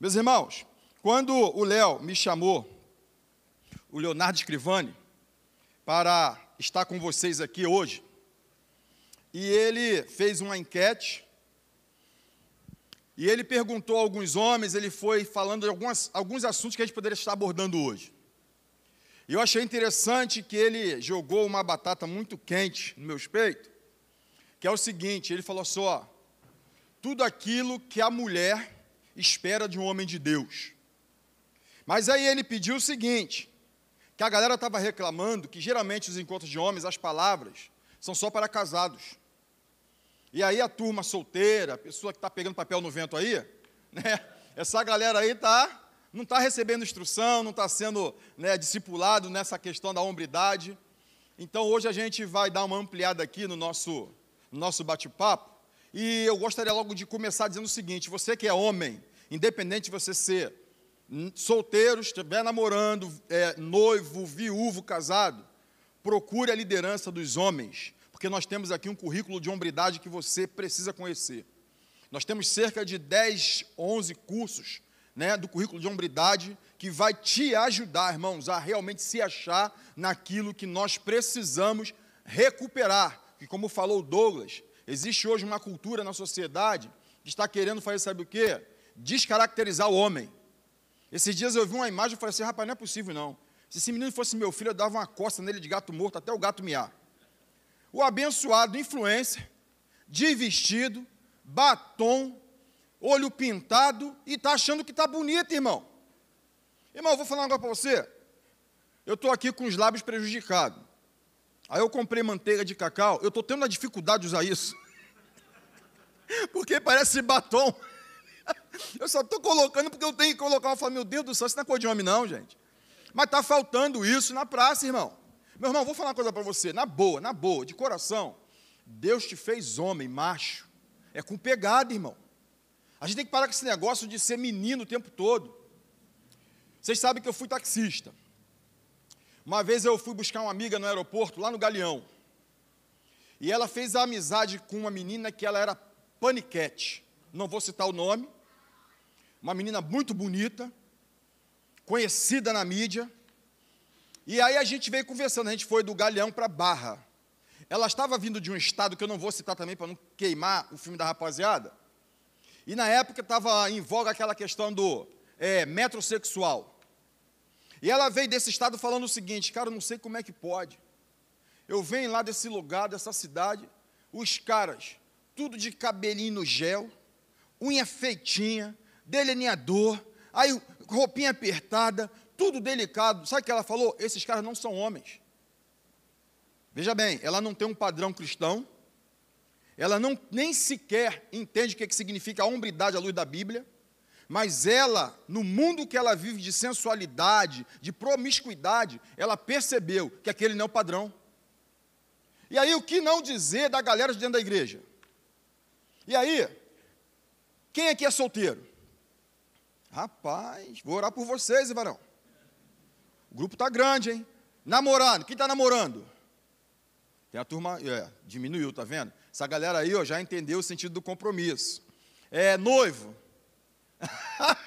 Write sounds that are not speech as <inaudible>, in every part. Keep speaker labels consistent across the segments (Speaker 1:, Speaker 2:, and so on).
Speaker 1: Meus irmãos, quando o Léo me chamou, o Leonardo Scrivani, para estar com vocês aqui hoje, e ele fez uma enquete, e ele perguntou a alguns homens, ele foi falando de algumas, alguns assuntos que a gente poderia estar abordando hoje. E eu achei interessante que ele jogou uma batata muito quente no meu peito, que é o seguinte, ele falou só, assim, tudo aquilo que a mulher espera de um homem de Deus. Mas aí ele pediu o seguinte: que a galera estava reclamando que geralmente os encontros de homens, as palavras, são só para casados. E aí a turma solteira, a pessoa que está pegando papel no vento aí, <laughs> né? Essa galera aí tá, não está recebendo instrução, não está sendo né, discipulado nessa questão da hombridade. Então hoje a gente vai dar uma ampliada aqui no nosso, no nosso bate-papo. E eu gostaria logo de começar dizendo o seguinte: você que é homem, Independente de você ser solteiro, estiver namorando, é, noivo, viúvo, casado, procure a liderança dos homens, porque nós temos aqui um currículo de hombridade que você precisa conhecer. Nós temos cerca de 10, 11 cursos né, do currículo de hombridade que vai te ajudar, irmãos, a realmente se achar naquilo que nós precisamos recuperar. E como falou Douglas, existe hoje uma cultura na sociedade que está querendo fazer, sabe o quê? descaracterizar o homem. Esses dias eu vi uma imagem e falei assim, rapaz, não é possível não. Se esse menino fosse meu filho, eu dava uma costa nele de gato morto até o gato miar. O abençoado influencer, de vestido, batom, olho pintado e tá achando que tá bonito, irmão. Irmão, eu vou falar agora para você. Eu estou aqui com os lábios prejudicados. Aí eu comprei manteiga de cacau. Eu estou tendo a dificuldade de usar isso. <laughs> Porque parece batom. <laughs> eu só estou colocando porque eu tenho que colocar. Eu falo, meu Deus do céu, isso não é coisa de homem, não, gente. Mas está faltando isso na praça, irmão. Meu irmão, vou falar uma coisa para você, na boa, na boa, de coração. Deus te fez homem, macho. É com pegada, irmão. A gente tem que parar com esse negócio de ser menino o tempo todo. Vocês sabem que eu fui taxista. Uma vez eu fui buscar uma amiga no aeroporto, lá no Galeão. E ela fez a amizade com uma menina que ela era paniquete. Não vou citar o nome, uma menina muito bonita, conhecida na mídia. E aí a gente veio conversando, a gente foi do Galeão para Barra. Ela estava vindo de um estado que eu não vou citar também para não queimar o filme da rapaziada. E na época estava em voga aquela questão do é, metrosexual. E ela veio desse estado falando o seguinte, cara, eu não sei como é que pode. Eu venho lá desse lugar, dessa cidade, os caras, tudo de cabelinho no gel, unha feitinha, delineador, é aí roupinha apertada, tudo delicado. Sabe o que ela falou? Esses caras não são homens. Veja bem, ela não tem um padrão cristão, ela não, nem sequer entende o que, é que significa a hombridade à luz da Bíblia, mas ela, no mundo que ela vive de sensualidade, de promiscuidade, ela percebeu que aquele não é o padrão. E aí, o que não dizer da galera de dentro da igreja? E aí, quem aqui é solteiro? Rapaz, vou orar por vocês, varão. O grupo está grande, hein? Namorando, quem está namorando? Tem a turma, é, diminuiu, tá vendo? Essa galera aí ó, já entendeu o sentido do compromisso. É noivo.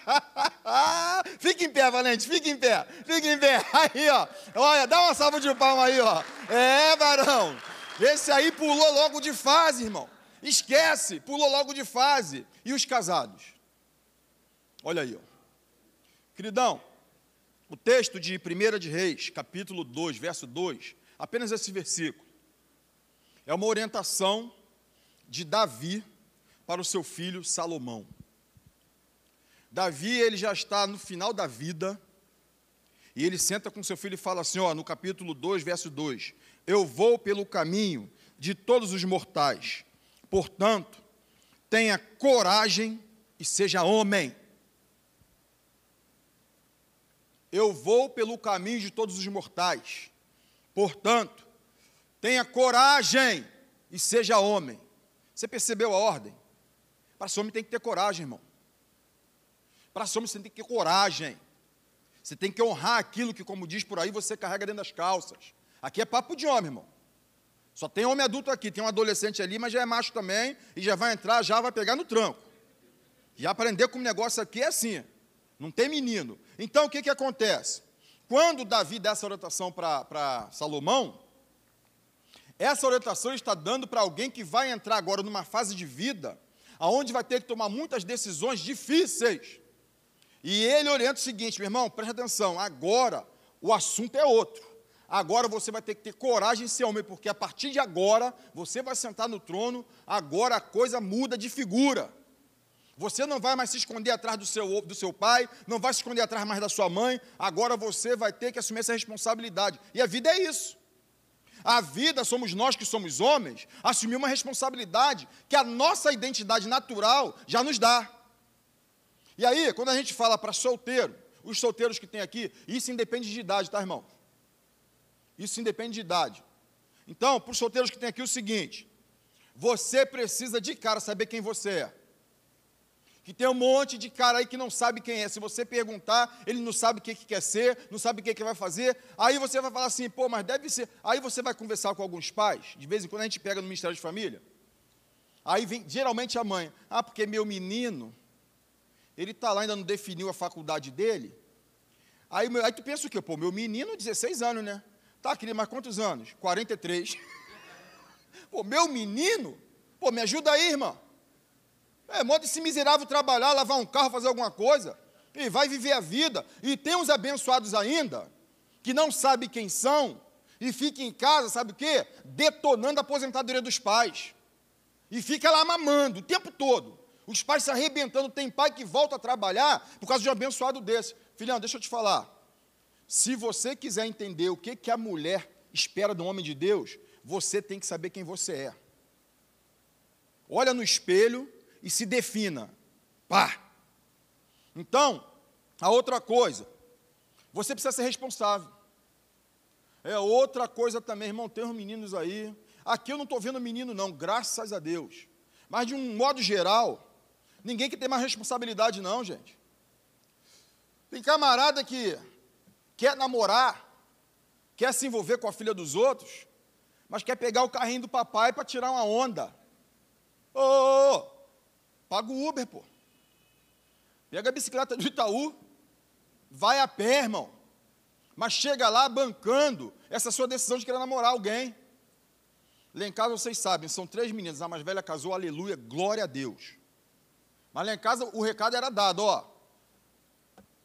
Speaker 1: <laughs> fica em pé, Valente, fica em pé, fica em pé. <laughs> Aí, ó, olha, dá uma salva de palma aí, ó. É, varão, esse aí pulou logo de fase, irmão. Esquece, pulou logo de fase. E os casados? Olha aí, ó. Queridão, o texto de 1 de Reis, capítulo 2, verso 2, apenas esse versículo, é uma orientação de Davi para o seu filho Salomão. Davi, ele já está no final da vida, e ele senta com seu filho e fala assim, ó, no capítulo 2, verso 2: Eu vou pelo caminho de todos os mortais, portanto, tenha coragem e seja homem. Eu vou pelo caminho de todos os mortais. Portanto, tenha coragem e seja homem. Você percebeu a ordem? Para ser homem tem que ter coragem, irmão. Para ser homem você tem que ter coragem. Você tem que honrar aquilo que, como diz por aí, você carrega dentro das calças. Aqui é papo de homem, irmão. Só tem homem adulto aqui, tem um adolescente ali, mas já é macho também e já vai entrar, já vai pegar no tranco. E aprender com o negócio aqui é assim. Não tem menino. Então o que, que acontece? Quando Davi dá essa orientação para Salomão, essa orientação está dando para alguém que vai entrar agora numa fase de vida aonde vai ter que tomar muitas decisões difíceis. E ele orienta o seguinte, meu irmão, preste atenção, agora o assunto é outro. Agora você vai ter que ter coragem de ser homem, porque a partir de agora você vai sentar no trono, agora a coisa muda de figura. Você não vai mais se esconder atrás do seu, do seu pai, não vai se esconder atrás mais da sua mãe, agora você vai ter que assumir essa responsabilidade. E a vida é isso. A vida, somos nós que somos homens, assumir uma responsabilidade que a nossa identidade natural já nos dá. E aí, quando a gente fala para solteiro, os solteiros que tem aqui, isso independe de idade, tá, irmão? Isso independe de idade. Então, para os solteiros que tem aqui, é o seguinte: você precisa de cara saber quem você é. Que tem um monte de cara aí que não sabe quem é. Se você perguntar, ele não sabe o que, que quer ser, não sabe o que, que vai fazer. Aí você vai falar assim, pô, mas deve ser. Aí você vai conversar com alguns pais. De vez em quando a gente pega no Ministério de Família. Aí vem, geralmente a mãe, ah, porque meu menino, ele está lá, ainda não definiu a faculdade dele. Aí, aí tu pensa o quê? Pô, meu menino, 16 anos, né? Tá, querido, mas quantos anos? 43. <laughs> pô, meu menino? Pô, me ajuda aí, irmão. É, modo esse miserável trabalhar, lavar um carro, fazer alguma coisa. E vai viver a vida. E tem uns abençoados ainda, que não sabe quem são, e fica em casa, sabe o quê? Detonando a aposentadoria dos pais. E fica lá mamando o tempo todo. Os pais se arrebentando. Tem pai que volta a trabalhar por causa de um abençoado desse. Filhão, deixa eu te falar. Se você quiser entender o que, que a mulher espera do homem de Deus, você tem que saber quem você é. Olha no espelho e se defina. Pá! Então, a outra coisa, você precisa ser responsável. É outra coisa também, irmão, tem uns meninos aí. Aqui eu não estou vendo menino, não, graças a Deus. Mas de um modo geral, ninguém que tem mais responsabilidade, não, gente. Tem camarada que quer namorar, quer se envolver com a filha dos outros, mas quer pegar o carrinho do papai para tirar uma onda. Ô, oh, oh, oh. Paga o Uber, pô. Pega a bicicleta do Itaú, vai a pé, irmão. Mas chega lá bancando essa sua decisão de querer namorar alguém. Lá em casa, vocês sabem, são três meninas. A mais velha casou, aleluia, glória a Deus. Mas lá em casa o recado era dado, ó.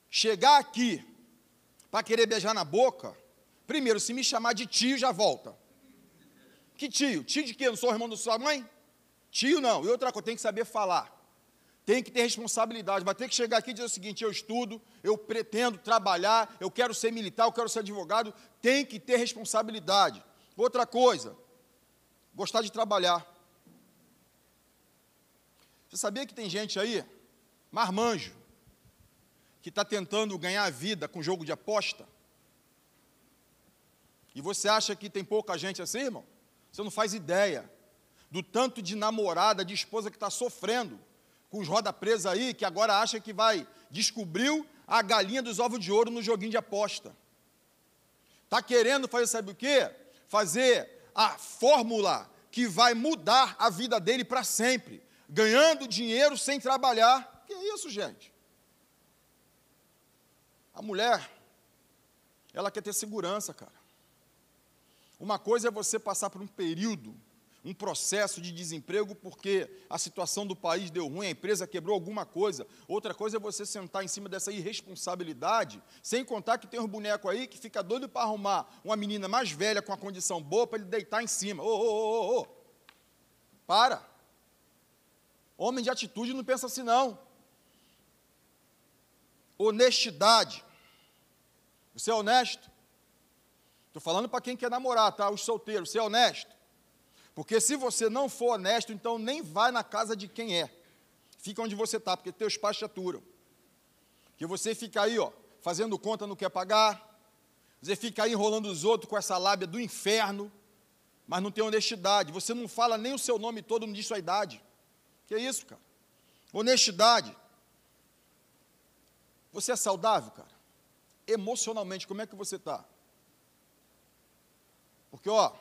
Speaker 1: Chegar aqui para querer beijar na boca, primeiro, se me chamar de tio, já volta. Que tio? Tio de quê? Não sou irmão da sua mãe? Tio não. E outra coisa, tem que saber falar tem que ter responsabilidade, vai ter que chegar aqui e dizer o seguinte: eu estudo, eu pretendo trabalhar, eu quero ser militar, eu quero ser advogado, tem que ter responsabilidade. Outra coisa, gostar de trabalhar. Você sabia que tem gente aí, marmanjo, que está tentando ganhar a vida com jogo de aposta? E você acha que tem pouca gente assim, irmão? Você não faz ideia do tanto de namorada, de esposa que está sofrendo com os roda presa aí, que agora acha que vai, descobriu a galinha dos ovos de ouro no joguinho de aposta. Está querendo fazer, sabe o quê? Fazer a fórmula que vai mudar a vida dele para sempre, ganhando dinheiro sem trabalhar. Que é isso, gente? A mulher, ela quer ter segurança, cara. Uma coisa é você passar por um período um processo de desemprego porque a situação do país deu ruim, a empresa quebrou alguma coisa. Outra coisa é você sentar em cima dessa irresponsabilidade, sem contar que tem um boneco aí que fica doido para arrumar uma menina mais velha com a condição boa para ele deitar em cima. Ô, ô, ô, ô, para. Homem de atitude não pensa assim, não. Honestidade. Você é honesto? Estou falando para quem quer namorar, tá? Os solteiros, você é honesto? Porque se você não for honesto, então nem vai na casa de quem é. Fica onde você está, porque teus pais te aturam. Que você fica aí, ó, fazendo conta não quer é pagar. Você fica aí enrolando os outros com essa lábia do inferno, mas não tem honestidade. Você não fala nem o seu nome todo, não diz sua idade. Que é isso, cara? Honestidade. Você é saudável, cara? Emocionalmente, como é que você está? Porque, ó,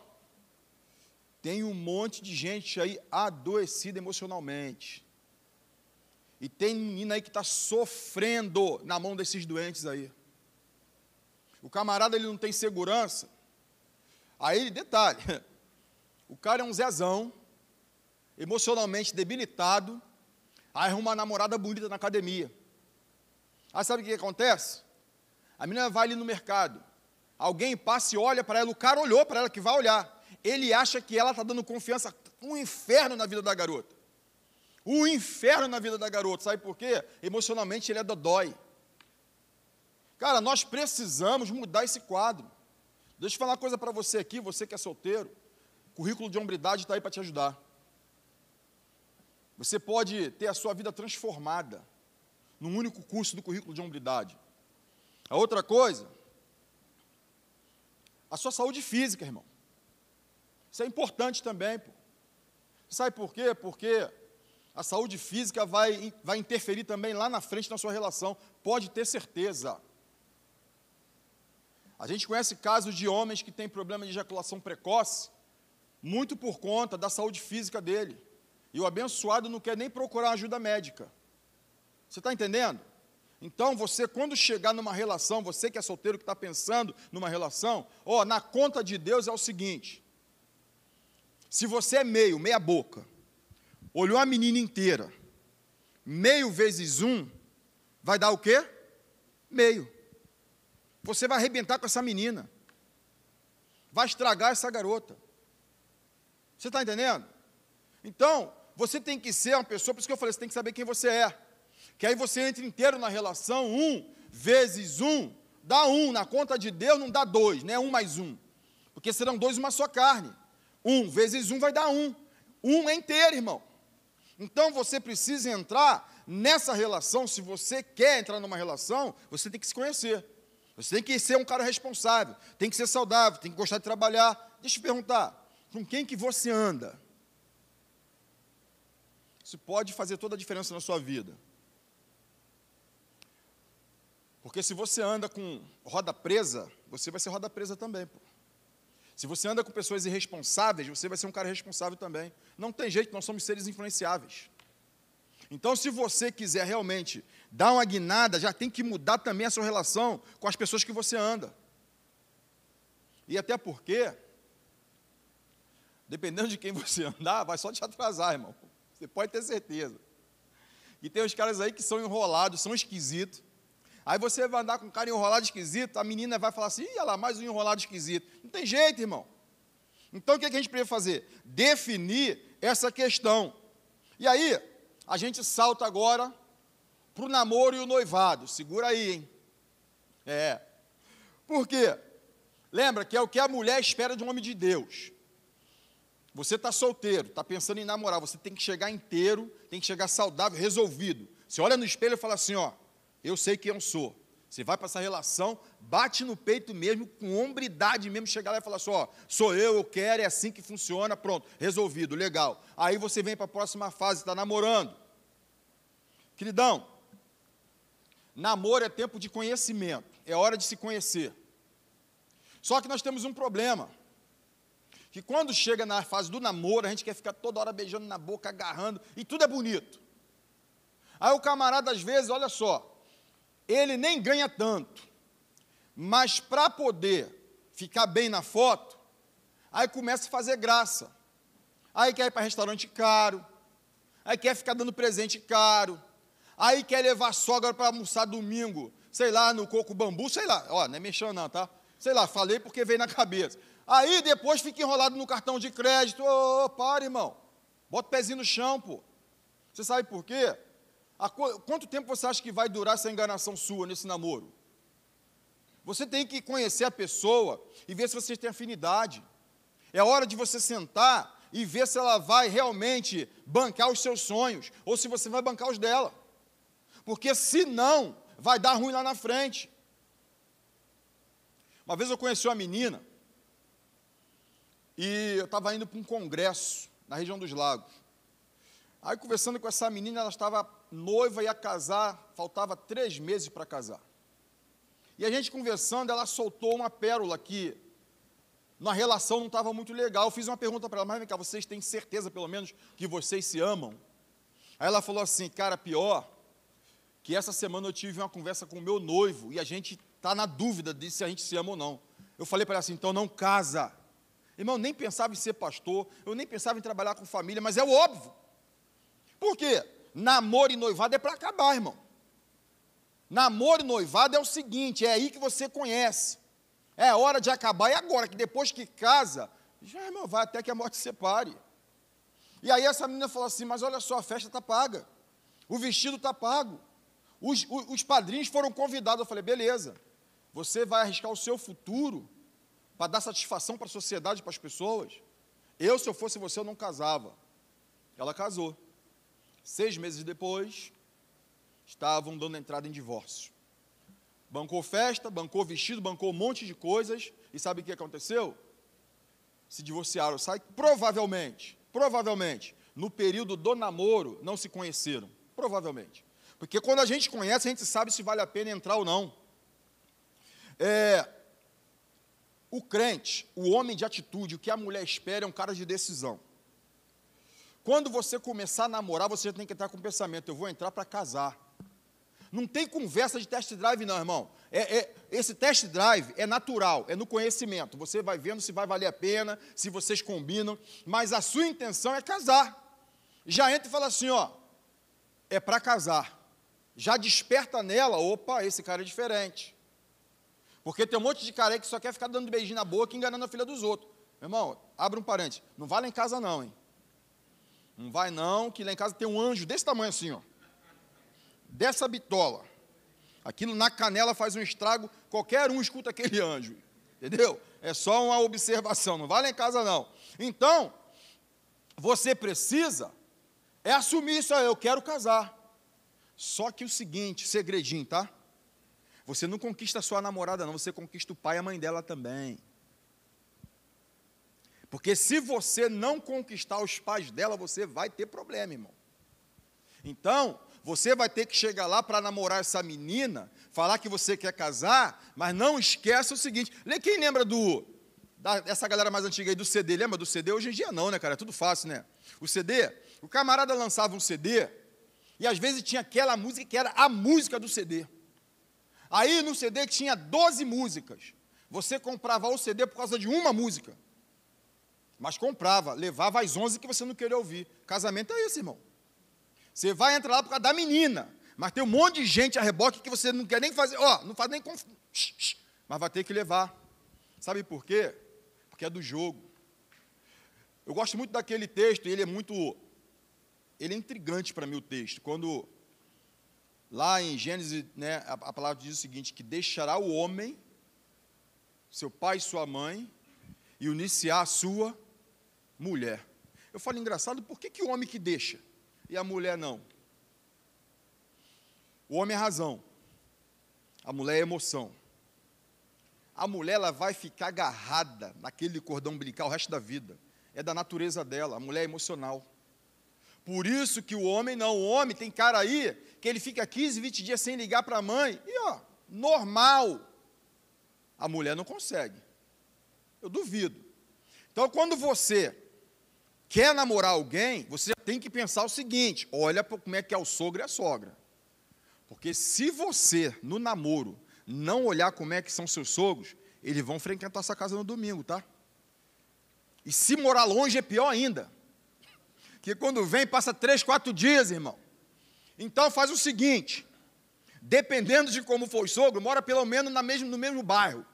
Speaker 1: tem um monte de gente aí adoecida emocionalmente. E tem menina aí que está sofrendo na mão desses doentes aí. O camarada ele não tem segurança. Aí, detalhe, <laughs> o cara é um zezão, emocionalmente debilitado, aí arruma uma namorada bonita na academia. Aí sabe o que acontece? A menina vai ali no mercado, alguém passa e olha para ela, o cara olhou para ela que vai olhar ele acha que ela está dando confiança, um inferno na vida da garota. O inferno na vida da garota, sabe por quê? Emocionalmente ele é dodói. Cara, nós precisamos mudar esse quadro. Deixa eu falar uma coisa para você aqui, você que é solteiro. Currículo de hombridade está aí para te ajudar. Você pode ter a sua vida transformada num único curso do currículo de hombridade. A outra coisa, a sua saúde física, irmão. Isso é importante também. Pô. Sabe por quê? Porque a saúde física vai, vai interferir também lá na frente na sua relação, pode ter certeza. A gente conhece casos de homens que têm problema de ejaculação precoce, muito por conta da saúde física dele. E o abençoado não quer nem procurar ajuda médica. Você está entendendo? Então, você, quando chegar numa relação, você que é solteiro, que está pensando numa relação, ó, na conta de Deus é o seguinte: se você é meio, meia boca, olhou a menina inteira, meio vezes um, vai dar o quê? Meio. Você vai arrebentar com essa menina. Vai estragar essa garota. Você está entendendo? Então, você tem que ser uma pessoa, por isso que eu falei, você tem que saber quem você é. Que aí você entra inteiro na relação, um vezes um, dá um. Na conta de Deus não dá dois, né? Um mais um. Porque serão dois uma só carne. Um vezes um vai dar um. Um é inteiro, irmão. Então você precisa entrar nessa relação. Se você quer entrar numa relação, você tem que se conhecer. Você tem que ser um cara responsável, tem que ser saudável, tem que gostar de trabalhar. Deixa eu te perguntar, com quem que você anda? Isso pode fazer toda a diferença na sua vida. Porque se você anda com roda presa, você vai ser roda presa também. Pô. Se você anda com pessoas irresponsáveis, você vai ser um cara responsável também. Não tem jeito, nós somos seres influenciáveis. Então, se você quiser realmente dar uma guinada, já tem que mudar também a sua relação com as pessoas que você anda. E até porque, dependendo de quem você andar, vai só te atrasar, irmão. Você pode ter certeza. E tem os caras aí que são enrolados, são esquisitos, Aí você vai andar com um cara enrolado esquisito, a menina vai falar assim: ih, olha lá, mais um enrolado esquisito. Não tem jeito, irmão. Então o que, é que a gente precisa fazer? Definir essa questão. E aí, a gente salta agora para o namoro e o noivado. Segura aí, hein? É. Por quê? Lembra que é o que a mulher espera de um homem de Deus. Você está solteiro, está pensando em namorar, você tem que chegar inteiro, tem que chegar saudável, resolvido. Você olha no espelho e fala assim: ó, eu sei quem eu sou. Você vai para essa relação, bate no peito mesmo, com hombridade mesmo, chegar lá e falar só, assim, sou eu, eu quero, é assim que funciona, pronto, resolvido, legal. Aí você vem para a próxima fase, está namorando. Queridão, namoro é tempo de conhecimento, é hora de se conhecer. Só que nós temos um problema, que quando chega na fase do namoro, a gente quer ficar toda hora beijando na boca, agarrando, e tudo é bonito. Aí o camarada, às vezes, olha só, ele nem ganha tanto, mas para poder ficar bem na foto, aí começa a fazer graça. Aí quer ir para restaurante caro, aí quer ficar dando presente caro, aí quer levar sogra para almoçar domingo, sei lá, no coco bambu, sei lá, ó, não é mexendo não, tá? Sei lá, falei porque veio na <laughs> cabeça. Aí depois fica enrolado no cartão de crédito, ô, oh, oh, para, irmão, bota o pezinho no chão, pô. Você sabe por quê? quanto tempo você acha que vai durar essa enganação sua nesse namoro? Você tem que conhecer a pessoa e ver se vocês têm afinidade. É hora de você sentar e ver se ela vai realmente bancar os seus sonhos ou se você vai bancar os dela. Porque se não, vai dar ruim lá na frente. Uma vez eu conheci uma menina e eu estava indo para um congresso na região dos lagos. Aí conversando com essa menina, ela estava noiva ia casar, faltava três meses para casar. E a gente conversando, ela soltou uma pérola que na relação não estava muito legal. Eu fiz uma pergunta para ela, mas vem cá, vocês têm certeza, pelo menos, que vocês se amam? Aí ela falou assim, cara, pior que essa semana eu tive uma conversa com o meu noivo e a gente está na dúvida de se a gente se ama ou não. Eu falei para ela assim, então não casa. Irmão, nem pensava em ser pastor, eu nem pensava em trabalhar com família, mas é o óbvio. Por quê? namoro e noivado é para acabar, irmão. Namoro e noivado é o seguinte, é aí que você conhece. É hora de acabar, e agora que depois que casa, já, irmão, vai até que a morte separe. E aí essa menina falou assim: Mas olha só, a festa está paga, o vestido está pago, os, os, os, padrinhos foram convidados. Eu falei: Beleza, você vai arriscar o seu futuro para dar satisfação para a sociedade, para as pessoas? Eu, se eu fosse você, eu não casava. Ela casou. Seis meses depois, estavam dando entrada em divórcio. Bancou festa, bancou vestido, bancou um monte de coisas. E sabe o que aconteceu? Se divorciaram, sai provavelmente, provavelmente, no período do namoro, não se conheceram. Provavelmente. Porque quando a gente conhece, a gente sabe se vale a pena entrar ou não. É, o crente, o homem de atitude, o que a mulher espera é um cara de decisão. Quando você começar a namorar, você já tem que entrar com o pensamento: eu vou entrar para casar. Não tem conversa de test drive, não, irmão. É, é, esse test drive é natural, é no conhecimento. Você vai vendo se vai valer a pena, se vocês combinam, mas a sua intenção é casar. Já entra e fala assim: ó, é para casar. Já desperta nela: opa, esse cara é diferente. Porque tem um monte de cara aí que só quer ficar dando beijinho na boca e enganando a filha dos outros. Meu irmão, abre um parente. Não vale em casa, não, hein? Não vai não, que lá em casa tem um anjo desse tamanho assim, ó. Dessa bitola. Aquilo na canela faz um estrago, qualquer um escuta aquele anjo. Entendeu? É só uma observação, não vai lá em casa não. Então, você precisa é assumir isso, ah, eu quero casar. Só que o seguinte, segredinho, tá? Você não conquista a sua namorada, não, você conquista o pai e a mãe dela também. Porque se você não conquistar os pais dela, você vai ter problema, irmão. Então, você vai ter que chegar lá para namorar essa menina, falar que você quer casar, mas não esqueça o seguinte. Quem lembra do da, essa galera mais antiga aí do CD, lembra do CD? Hoje em dia não, né, cara? É tudo fácil, né? O CD, o camarada lançava um CD e às vezes tinha aquela música que era a música do CD. Aí no CD tinha 12 músicas. Você comprava o CD por causa de uma música. Mas comprava, levava as 11 que você não queria ouvir. Casamento é isso, irmão. Você vai entrar lá por causa da menina, mas tem um monte de gente a reboque que você não quer nem fazer, ó, não faz nem conf... mas vai ter que levar. Sabe por quê? Porque é do jogo. Eu gosto muito daquele texto, ele é muito ele é intrigante para mim o texto. Quando lá em Gênesis, né, a, a palavra diz o seguinte, que deixará o homem seu pai e sua mãe e iniciar a sua mulher. Eu falo engraçado, por que, que o homem que deixa e a mulher não? O homem é razão, a mulher é emoção. A mulher ela vai ficar agarrada naquele cordão umbilical o resto da vida. É da natureza dela, a mulher é emocional. Por isso que o homem não, o homem tem cara aí que ele fica 15, 20 dias sem ligar para a mãe. E ó, normal. A mulher não consegue. Eu duvido. Então quando você quer namorar alguém, você tem que pensar o seguinte: olha como é que é o sogro e a sogra. Porque se você, no namoro, não olhar como é que são seus sogros, eles vão frequentar essa casa no domingo, tá? E se morar longe é pior ainda. Que quando vem, passa três, quatro dias, irmão. Então faz o seguinte: dependendo de como for o sogro, mora pelo menos na mesmo, no mesmo bairro.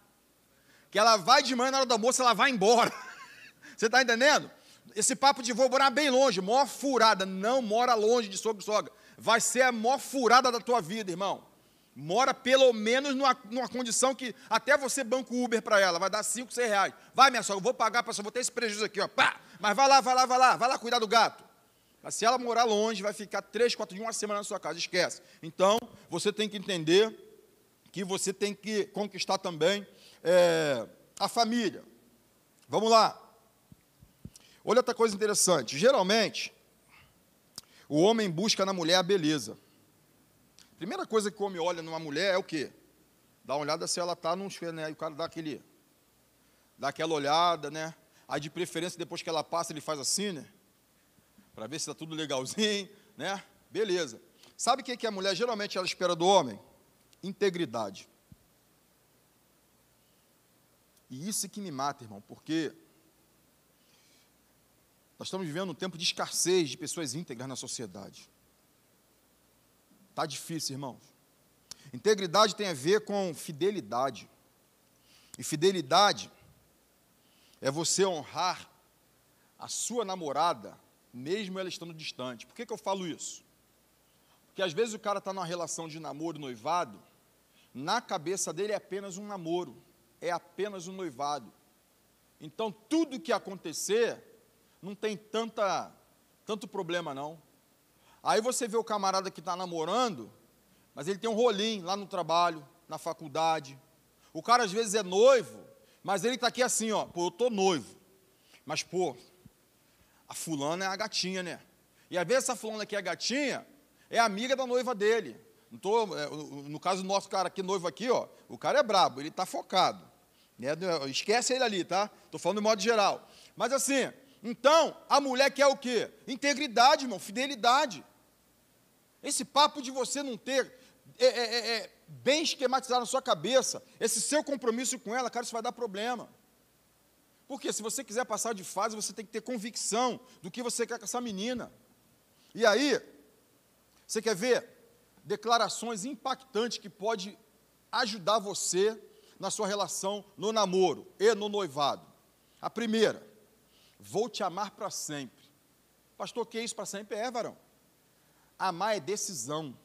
Speaker 1: Que ela vai de manhã na hora do almoço, ela vai embora. <laughs> Você está entendendo? esse papo de vou morar bem longe, mó furada, não mora longe de sogro e sogra. Vai ser a mó furada da tua vida, irmão. Mora pelo menos numa, numa condição que até você banca o Uber para ela, vai dar 5, 6 reais. Vai, minha sogra, eu vou pagar, para vou ter esse prejuízo aqui, ó. Pá! Mas vai lá, vai lá, vai lá, vai lá cuidar do gato. Mas se ela morar longe, vai ficar 3, 4 de uma semana na sua casa, esquece. Então, você tem que entender que você tem que conquistar também é, a família. Vamos lá. Olha outra coisa interessante. Geralmente, o homem busca na mulher a beleza. Primeira coisa que o homem olha numa mulher é o quê? Dá uma olhada se ela está num espelho, né? o cara dá aquele. Dá aquela olhada, né? Aí de preferência, depois que ela passa, ele faz assim, né? Para ver se está tudo legalzinho, <laughs> né? Beleza. Sabe o que, é que a mulher geralmente ela espera do homem? Integridade. E isso é que me mata, irmão, porque nós estamos vivendo um tempo de escassez de pessoas íntegras na sociedade. Está difícil, irmãos. Integridade tem a ver com fidelidade. E fidelidade é você honrar a sua namorada, mesmo ela estando distante. Por que, que eu falo isso? Porque às vezes o cara está numa relação de namoro noivado, na cabeça dele é apenas um namoro, é apenas um noivado. Então tudo que acontecer não tem tanta, tanto problema não. Aí você vê o camarada que está namorando, mas ele tem um rolinho lá no trabalho, na faculdade. O cara às vezes é noivo, mas ele está aqui assim, ó, pô, eu tô noivo. Mas, pô, a fulana é a gatinha, né? E às vezes essa fulana aqui é a gatinha, é amiga da noiva dele. Não tô, é, no caso do nosso cara aqui, noivo aqui, ó, o cara é brabo, ele está focado. Né? Esquece ele ali, tá? Estou falando de modo geral. Mas assim, então, a mulher quer o quê? Integridade, irmão, fidelidade. Esse papo de você não ter é, é, é, é, bem esquematizado na sua cabeça, esse seu compromisso com ela, cara, isso vai dar problema. Porque se você quiser passar de fase, você tem que ter convicção do que você quer com essa menina. E aí, você quer ver declarações impactantes que pode ajudar você na sua relação no namoro e no noivado. A primeira, Vou te amar para sempre. Pastor, o que é isso para sempre? É, varão. Amar é decisão.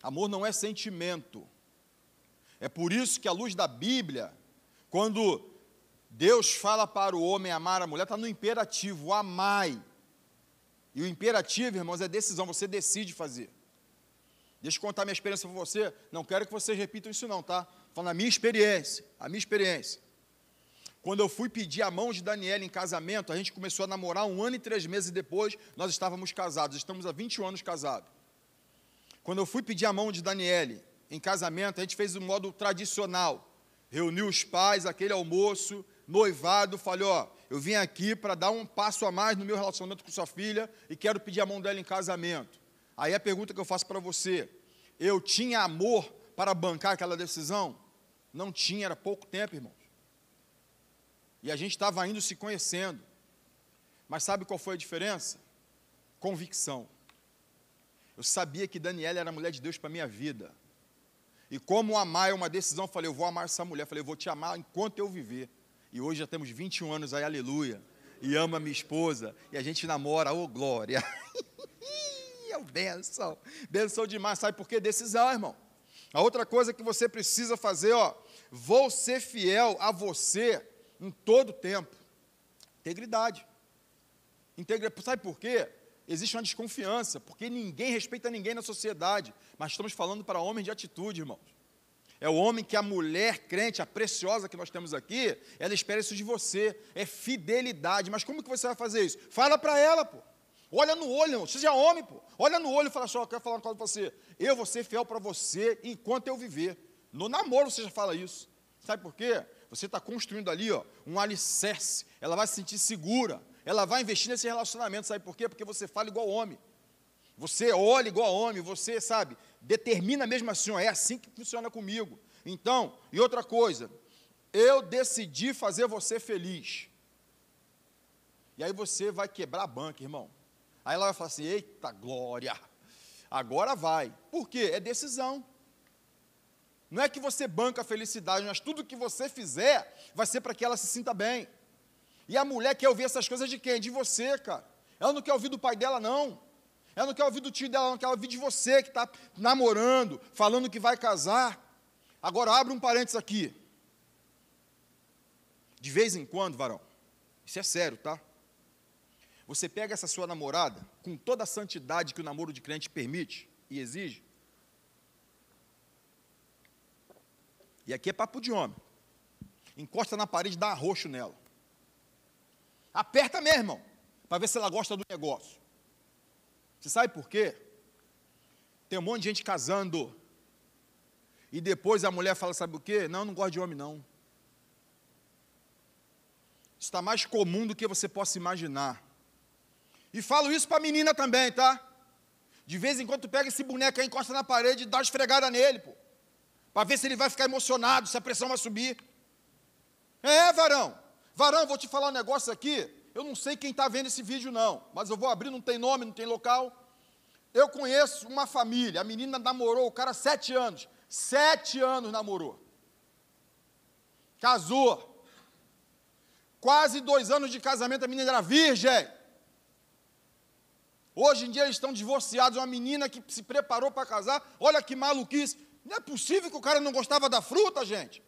Speaker 1: Amor não é sentimento. É por isso que, à luz da Bíblia, quando Deus fala para o homem amar a mulher, está no imperativo: amai. E o imperativo, irmãos, é decisão, você decide fazer. Deixa eu contar minha experiência para você. Não quero que vocês repitam isso, não, tá? Falando a minha experiência, a minha experiência. Quando eu fui pedir a mão de Daniela em casamento, a gente começou a namorar um ano e três meses depois, nós estávamos casados, estamos há 21 anos casados. Quando eu fui pedir a mão de Daniele em casamento, a gente fez o um modo tradicional. Reuniu os pais, aquele almoço, noivado, falei, ó, eu vim aqui para dar um passo a mais no meu relacionamento com sua filha e quero pedir a mão dela em casamento. Aí a pergunta que eu faço para você, eu tinha amor para bancar aquela decisão? Não tinha, era pouco tempo, irmão. E a gente estava indo se conhecendo. Mas sabe qual foi a diferença? Convicção. Eu sabia que Daniela era a mulher de Deus para a minha vida. E como amar é uma decisão, falei, eu vou amar essa mulher. Falei, eu vou te amar enquanto eu viver. E hoje já temos 21 anos aí, aleluia. E ama minha esposa. E a gente namora, ô oh, glória. <laughs> é o benção. Benção demais. Sabe por quê? Decisão, irmão. A outra coisa que você precisa fazer, ó. Vou ser fiel a você em todo o tempo. Integridade. Integra... Sabe por quê? Existe uma desconfiança, porque ninguém respeita ninguém na sociedade. Mas estamos falando para homens de atitude, irmãos. É o homem que a mulher crente, a preciosa que nós temos aqui, ela espera isso de você. É fidelidade. Mas como que você vai fazer isso? Fala para ela, pô. Olha no olho, irmão. seja é homem, pô. Olha no olho e fala só, assim, eu quero falar uma coisa para você. Eu vou ser fiel para você enquanto eu viver. No namoro você já fala isso. Sabe por quê? Você está construindo ali ó, um alicerce. Ela vai se sentir segura. Ela vai investir nesse relacionamento. Sabe por quê? Porque você fala igual homem. Você olha igual homem. Você, sabe, determina mesmo assim. Ó, é assim que funciona comigo. Então, e outra coisa. Eu decidi fazer você feliz. E aí você vai quebrar a banca, irmão. Aí ela vai falar assim: eita glória, agora vai. Por quê? É decisão. Não é que você banca a felicidade, mas tudo que você fizer vai ser para que ela se sinta bem. E a mulher quer ouvir essas coisas de quem? De você, cara. Ela não quer ouvir do pai dela, não. Ela não quer ouvir do tio dela, ela não quer ouvir de você que está namorando, falando que vai casar. Agora, abre um parênteses aqui. De vez em quando, varão, isso é sério, tá? Você pega essa sua namorada, com toda a santidade que o namoro de crente permite e exige, E aqui é papo de homem. Encosta na parede, dá arroxo nela. Aperta mesmo, irmão, para ver se ela gosta do negócio. Você sabe por quê? Tem um monte de gente casando. E depois a mulher fala: sabe o quê? Não, não gosto de homem, não. Isso está mais comum do que você possa imaginar. E falo isso para a menina também, tá? De vez em quando tu pega esse boneco aí, encosta na parede e dá esfregada nele, pô para ver se ele vai ficar emocionado, se a pressão vai subir. É, varão. Varão, vou te falar um negócio aqui. Eu não sei quem está vendo esse vídeo, não, mas eu vou abrir, não tem nome, não tem local. Eu conheço uma família, a menina namorou o cara sete anos. Sete anos namorou. Casou. Quase dois anos de casamento, a menina era virgem. Hoje em dia eles estão divorciados. Uma menina que se preparou para casar, olha que maluquice. Não é possível que o cara não gostava da fruta, gente.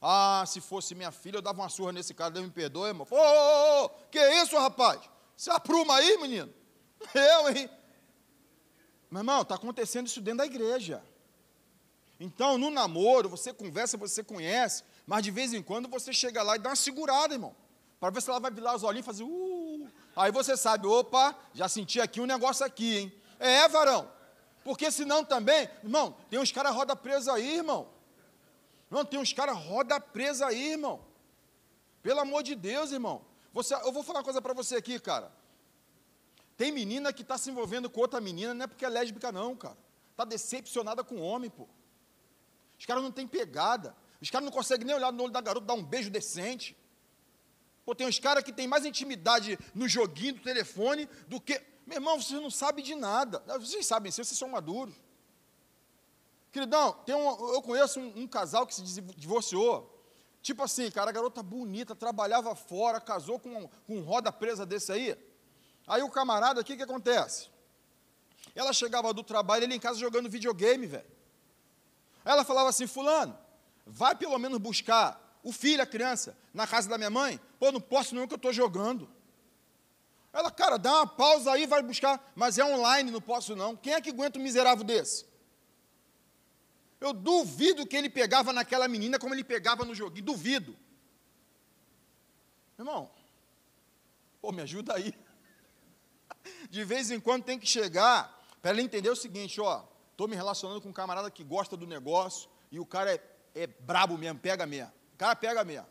Speaker 1: Ah, se fosse minha filha, eu dava uma surra nesse cara, Deus me perdoe, irmão. Ô, ô, ô, que isso, rapaz? Se apruma aí, menino. <laughs> Eu, hein? Meu irmão, está acontecendo isso dentro da igreja. Então, no namoro, você conversa, você conhece, mas de vez em quando você chega lá e dá uma segurada, irmão. Para ver se ela vai virar os olhinhos e fazer. Uh! Aí você sabe, opa, já senti aqui um negócio aqui, hein? É, varão. Porque senão também, irmão, tem uns caras roda presa aí, irmão. Não, tem uns caras roda presa aí, irmão. Pelo amor de Deus, irmão. Você, eu vou falar uma coisa para você aqui, cara. Tem menina que está se envolvendo com outra menina, não é porque é lésbica, não, cara. Está decepcionada com o homem, pô. Os caras não têm pegada. Os caras não conseguem nem olhar no olho da garota, dar um beijo decente. Pô, tem uns caras que têm mais intimidade no joguinho do telefone do que meu irmão, você não sabe de nada. Vocês sabem, vocês são maduros. Queridão, tem um, eu conheço um, um, casal que se divorciou. Tipo assim, cara, a garota bonita, trabalhava fora, casou com, com um roda presa desse aí. Aí o camarada, o que, que acontece? Ela chegava do trabalho, ele em casa jogando videogame, velho. Ela falava assim, fulano, vai pelo menos buscar o filho, a criança, na casa da minha mãe. Pô, não posso não que eu estou jogando. Ela, cara, dá uma pausa aí, vai buscar. Mas é online, não posso não. Quem é que aguenta um miserável desse? Eu duvido que ele pegava naquela menina como ele pegava no joguinho. Duvido. Irmão, pô, me ajuda aí. <laughs> De vez em quando tem que chegar para ela entender o seguinte, ó. Estou me relacionando com um camarada que gosta do negócio e o cara é, é brabo mesmo, pega mesmo. O cara pega mesmo.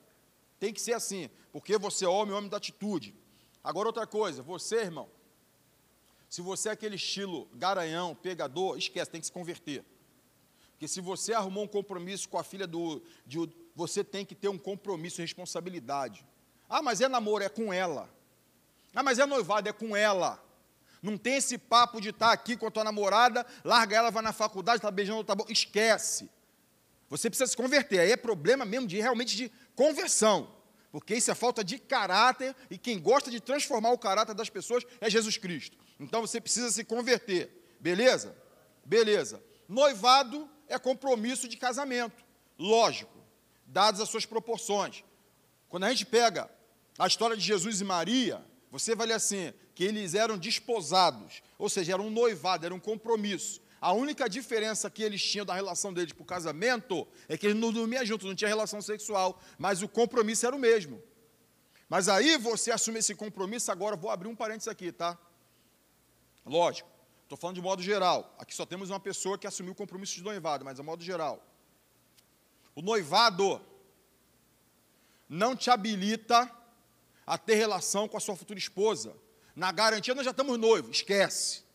Speaker 1: Tem que ser assim, porque você é homem, homem da atitude. Agora outra coisa, você, irmão, se você é aquele estilo garanhão, pegador, esquece, tem que se converter. Porque se você arrumou um compromisso com a filha do. De, você tem que ter um compromisso e responsabilidade. Ah, mas é namoro, é com ela. Ah, mas é noivado, é com ela. Não tem esse papo de estar tá aqui com a tua namorada, larga ela, vai na faculdade, está beijando outra tá boca. Esquece. Você precisa se converter. Aí é problema mesmo de realmente de conversão. Porque isso é falta de caráter e quem gosta de transformar o caráter das pessoas é Jesus Cristo. Então você precisa se converter. Beleza? Beleza. Noivado é compromisso de casamento. Lógico, dadas as suas proporções. Quando a gente pega a história de Jesus e Maria, você vai ler assim, que eles eram desposados, ou seja, era um noivado, era um compromisso. A única diferença que eles tinham da relação deles para o casamento é que eles não dormiam juntos, não tinha relação sexual, mas o compromisso era o mesmo. Mas aí você assume esse compromisso, agora vou abrir um parênteses aqui, tá? Lógico, estou falando de modo geral. Aqui só temos uma pessoa que assumiu o compromisso de noivado, mas é modo geral. O noivado não te habilita a ter relação com a sua futura esposa. Na garantia, nós já estamos noivos, esquece.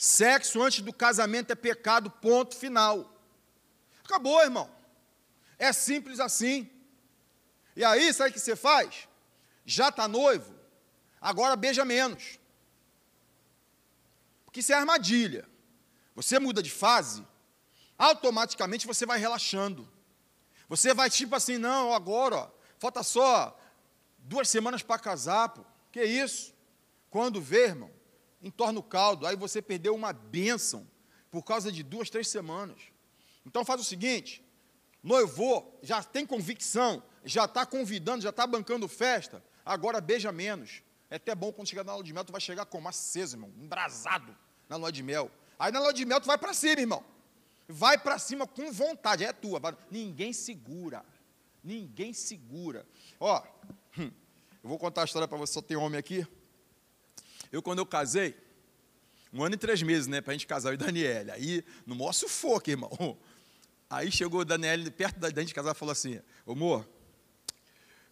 Speaker 1: Sexo antes do casamento é pecado, ponto final. Acabou, irmão. É simples assim. E aí, sabe o que você faz? Já está noivo, agora beija menos. Porque isso é armadilha. Você muda de fase, automaticamente você vai relaxando. Você vai tipo assim, não, agora, ó, falta só duas semanas para casar, pô. Que isso? Quando vê, irmão, entorna o caldo, aí você perdeu uma bênção por causa de duas, três semanas. Então faz o seguinte: noivô já tem convicção, já está convidando, já está bancando festa, agora beija menos. É até bom quando chegar na lua de mel, tu vai chegar como aceso, irmão, embrasado na lua de mel. Aí na lua de mel tu vai para cima, irmão. Vai para cima com vontade, é tua. Ninguém segura. Ninguém segura. Ó, hum, eu vou contar a história para você, só tem homem aqui. Eu, quando eu casei, um ano e três meses, né, para a gente casar, eu e Daniela. Aí, no maior sufoco, irmão. Aí chegou o Daniela, perto da, gente casar, falou assim: amor,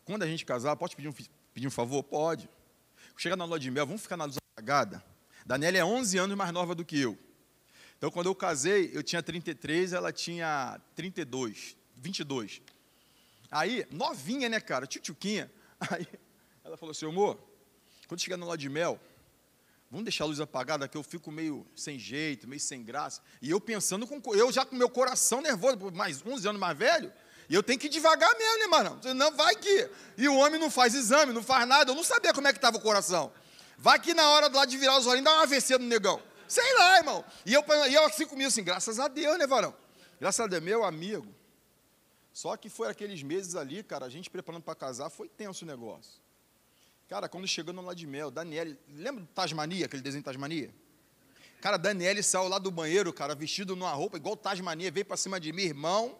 Speaker 1: quando a gente casar, pode pedir um, pedir um favor? Pode. Chega na lua de mel, vamos ficar na luz apagada. Daniela é 11 anos mais nova do que eu. Então, quando eu casei, eu tinha 33, ela tinha 32, 22. Aí, novinha, né, cara, tchutchuquinha. Aí, ela falou assim, amor, quando chegar na lua de mel, Vamos deixar a luz apagada, que eu fico meio sem jeito, meio sem graça. E eu pensando com. Eu já com meu coração nervoso, mais 11 anos mais velho. E eu tenho que ir devagar mesmo, né, mano? Não vai que. E o homem não faz exame, não faz nada. Eu não sabia como é que estava o coração. Vai que na hora lá de virar os olhinhos, dá uma AVC no negão. Sei lá, irmão. E eu, e eu assim comigo assim, graças a Deus, né, varão? Graças a Deus, meu amigo. Só que foi aqueles meses ali, cara, a gente preparando para casar, foi tenso o negócio. Cara, quando chegou no lado de mel, Daniele, lembra do Tasmania, aquele desenho de Tasmania? Cara, Daniele saiu lá do banheiro, cara, vestido numa roupa igual Tasmania, veio para cima de mim, irmão.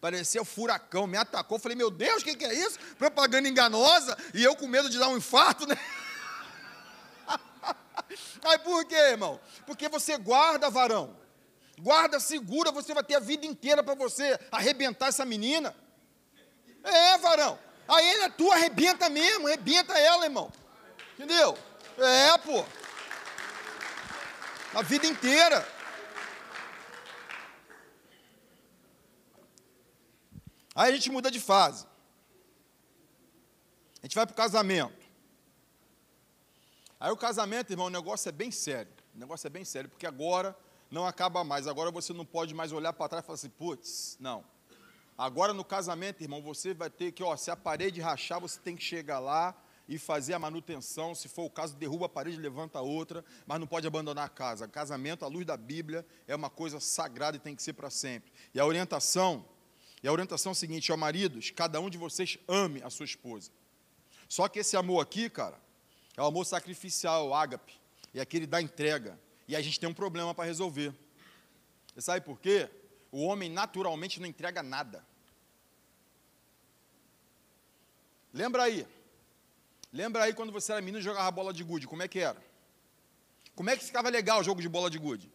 Speaker 1: Parecia um furacão, me atacou. Falei, meu Deus, o que, que é isso? Propaganda enganosa e eu com medo de dar um infarto, né? <laughs> Aí por quê, irmão? Porque você guarda, varão. Guarda, segura, você vai ter a vida inteira para você arrebentar essa menina. É, varão. Aí ele é tua arrebenta mesmo, arrebenta ela, irmão. Entendeu? É, pô. A vida inteira. Aí a gente muda de fase. A gente vai pro casamento. Aí o casamento, irmão, o negócio é bem sério. O negócio é bem sério, porque agora não acaba mais. Agora você não pode mais olhar para trás e falar assim, putz, não. Agora no casamento, irmão, você vai ter que, ó, se a parede rachar, você tem que chegar lá e fazer a manutenção. Se for o caso, derruba a parede, levanta outra, mas não pode abandonar a casa. Casamento, à luz da Bíblia, é uma coisa sagrada e tem que ser para sempre. E a orientação, e a orientação é a seguinte, ó maridos, cada um de vocês ame a sua esposa. Só que esse amor aqui, cara, é o amor sacrificial, o ágape, é aquele da entrega. E a gente tem um problema para resolver. Você sabe por quê? O homem naturalmente não entrega nada. Lembra aí. Lembra aí quando você era menino e jogava bola de gude, como é que era? Como é que ficava legal o jogo de bola de gude?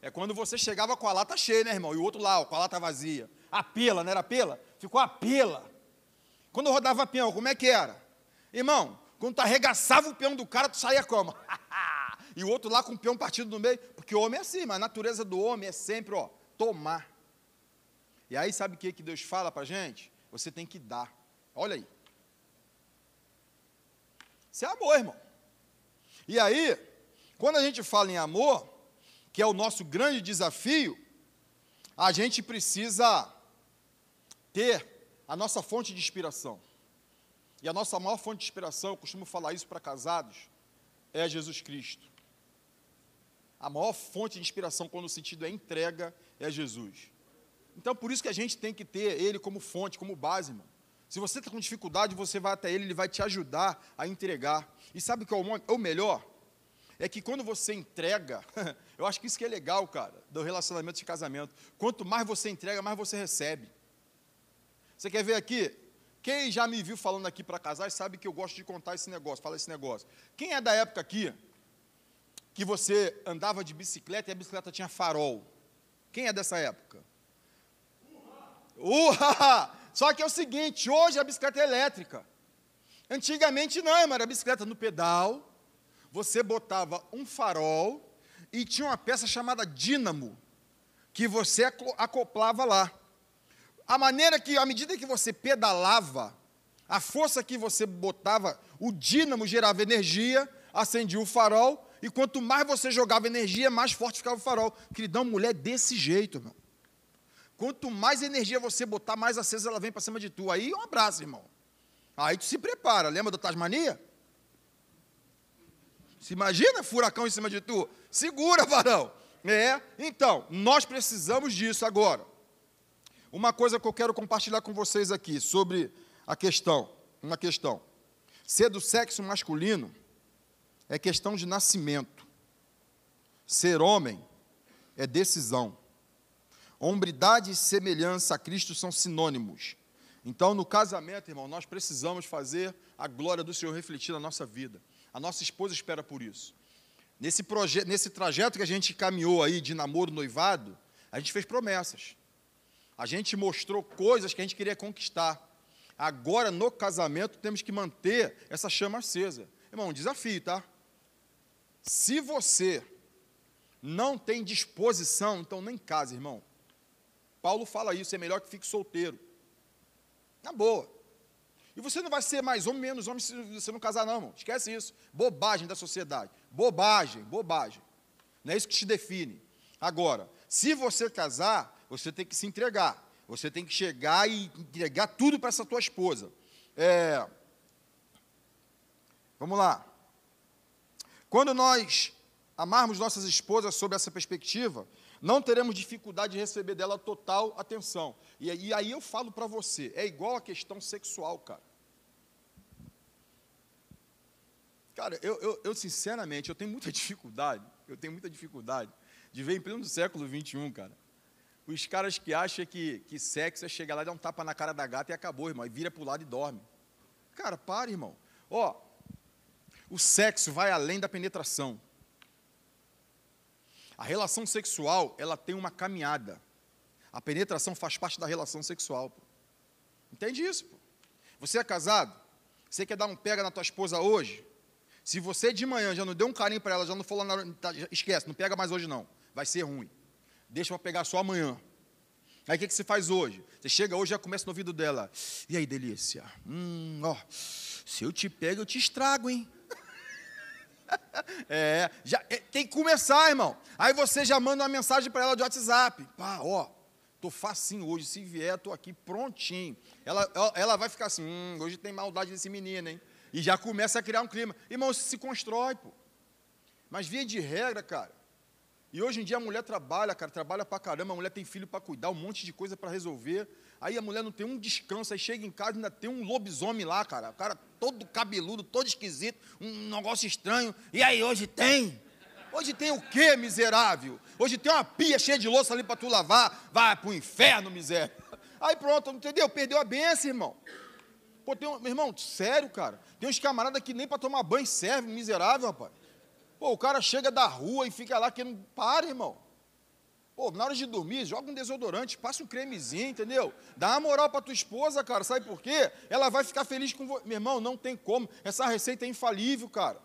Speaker 1: É quando você chegava com a lata cheia, né, irmão? E o outro lá, ó, com a lata vazia. A pela, não era a pela? Ficou a pela. Quando rodava peão, como é que era? Irmão, quando tu arregaçava o peão do cara, tu saía como? <laughs> e o outro lá com o peão partido no meio. Porque o homem é assim, mas a natureza do homem é sempre, ó, tomar. E aí sabe o que, que Deus fala pra gente? Você tem que dar. Olha aí. Isso é amor, irmão. E aí, quando a gente fala em amor, que é o nosso grande desafio, a gente precisa ter a nossa fonte de inspiração. E a nossa maior fonte de inspiração, eu costumo falar isso para casados, é Jesus Cristo. A maior fonte de inspiração, quando o sentido é entrega, é Jesus. Então, por isso que a gente tem que ter Ele como fonte, como base, mano. Se você está com dificuldade, você vai até ele, ele vai te ajudar a entregar. E sabe o que é o é melhor? É que quando você entrega, <laughs> eu acho que isso que é legal, cara, do relacionamento de casamento. Quanto mais você entrega, mais você recebe. Você quer ver aqui? Quem já me viu falando aqui para casais sabe que eu gosto de contar esse negócio, fala esse negócio. Quem é da época aqui que você andava de bicicleta e a bicicleta tinha farol? Quem é dessa época? Uhá! Uhá! Só que é o seguinte, hoje a bicicleta é elétrica. Antigamente não, era bicicleta no pedal, você botava um farol e tinha uma peça chamada dínamo, que você acoplava lá. A maneira que, à medida que você pedalava, a força que você botava, o dínamo gerava energia, acendia o farol, e quanto mais você jogava energia, mais forte ficava o farol. Queridão, mulher é desse jeito, meu. Quanto mais energia você botar, mais acesa ela vem para cima de tu. Aí um abraço, irmão. Aí tu se prepara. Lembra da Tasmania? Se imagina furacão em cima de tu. Segura, varão. É. Então, nós precisamos disso agora. Uma coisa que eu quero compartilhar com vocês aqui sobre a questão, uma questão. Ser do sexo masculino é questão de nascimento. Ser homem é decisão. Hombridade e semelhança a Cristo são sinônimos. Então, no casamento, irmão, nós precisamos fazer a glória do Senhor refletir na nossa vida. A nossa esposa espera por isso. Nesse, projeto, nesse trajeto que a gente caminhou aí de namoro noivado, a gente fez promessas. A gente mostrou coisas que a gente queria conquistar. Agora, no casamento, temos que manter essa chama acesa. Irmão, um desafio, tá? Se você não tem disposição, então nem casa, irmão. Paulo fala isso, é melhor que fique solteiro. Na boa. E você não vai ser mais homem, menos homem se você não casar, não, irmão. Esquece isso. Bobagem da sociedade. Bobagem, bobagem. Não é isso que te define. Agora, se você casar, você tem que se entregar. Você tem que chegar e entregar tudo para essa tua esposa. É... Vamos lá. Quando nós amarmos nossas esposas sob essa perspectiva, não teremos dificuldade de receber dela total atenção. E, e aí eu falo para você, é igual a questão sexual, cara. Cara, eu, eu, eu, sinceramente, eu tenho muita <laughs> dificuldade, eu tenho muita dificuldade de ver em pleno século XXI, cara, os caras que acham que, que sexo é chegar lá e dar um tapa na cara da gata e acabou, irmão, e vira para o lado e dorme. Cara, para, irmão. Ó, o sexo vai além da penetração. A relação sexual, ela tem uma caminhada. A penetração faz parte da relação sexual. Pô. Entende isso? Pô? Você é casado? Você quer dar um pega na tua esposa hoje? Se você de manhã já não deu um carinho para ela, já não falou nada, tá, esquece, não pega mais hoje não. Vai ser ruim. Deixa para pegar só amanhã. Aí o que, que você faz hoje? Você chega hoje e já começa no ouvido dela. E aí, delícia? Hum, ó, se eu te pego, eu te estrago, hein? <laughs> é, já, é, tem que começar, irmão. Aí você já manda uma mensagem para ela de WhatsApp. Pá, ó, tô facinho hoje, se vier, tô aqui prontinho. Ela, ela vai ficar assim, hum, hoje tem maldade desse menino, hein? E já começa a criar um clima. Irmão, isso se constrói, pô. Mas via de regra, cara, e hoje em dia a mulher trabalha, cara, trabalha pra caramba, a mulher tem filho para cuidar, um monte de coisa para resolver. Aí a mulher não tem um descanso, aí chega em casa e ainda tem um lobisomem lá, cara. O cara todo cabeludo, todo esquisito, um negócio estranho. E aí, hoje tem? Hoje tem o quê, miserável? Hoje tem uma pia cheia de louça ali pra tu lavar. Vai pro inferno, miséria. Aí pronto, entendeu? Perdeu a benção, irmão. Pô, tem um, meu irmão, sério, cara. Tem uns camaradas que nem para tomar banho serve, miserável, rapaz. Pô, o cara chega da rua e fica lá que não para, irmão. Pô, na hora de dormir, joga um desodorante, passa um cremezinho, entendeu? Dá uma moral para tua esposa, cara, sabe por quê? Ela vai ficar feliz com você. Meu irmão, não tem como. Essa receita é infalível, cara.